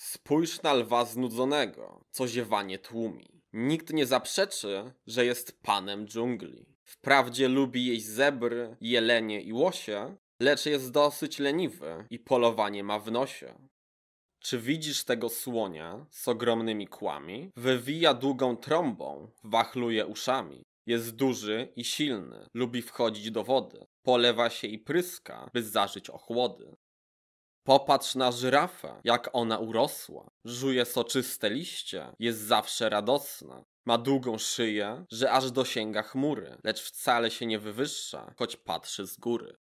Spójrz na lwa znudzonego, co ziewanie tłumi. Nikt nie zaprzeczy, że jest panem dżungli. Wprawdzie lubi jeść zebry, jelenie i łosie, lecz jest dosyć leniwy i polowanie ma w nosie. Czy widzisz tego słonia z ogromnymi kłami? Wywija długą trąbą, wachluje uszami. Jest duży i silny, lubi wchodzić do wody. Polewa się i pryska, by zażyć ochłody. Popatrz na żyrafę, jak ona urosła. Żuje soczyste liście, jest zawsze radosna. Ma długą szyję, że aż dosięga chmury, lecz wcale się nie wywyższa, choć patrzy z góry.